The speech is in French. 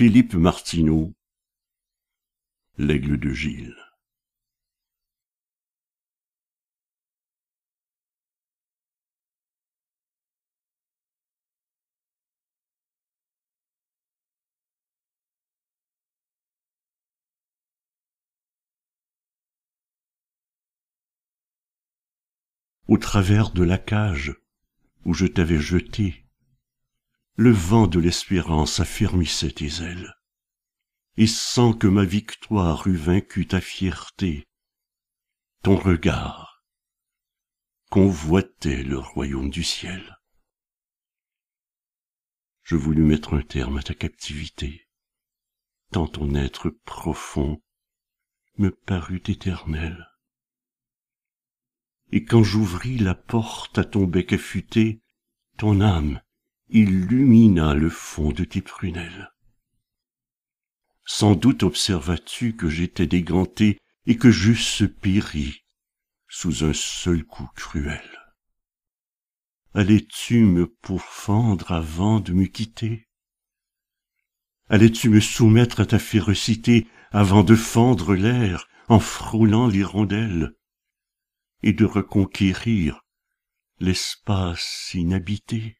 Philippe Martineau L'aigle de Gilles Au travers de la cage où je t'avais jeté, le vent de l'espérance affermissait tes ailes. Et sans que ma victoire eût vaincu ta fierté, ton regard convoitait le royaume du ciel. Je voulus mettre un terme à ta captivité, tant ton être profond me parut éternel. Et quand j'ouvris la porte à ton bec affûté, ton âme illumina le fond de tes prunelles. Sans doute observas-tu que j'étais déganté et que j'eusse péri sous un seul coup cruel. Allais-tu me pourfendre avant de me quitter Allais-tu me soumettre à ta férocité avant de fendre l'air en frôlant l'hirondelle et de reconquérir l'espace inhabité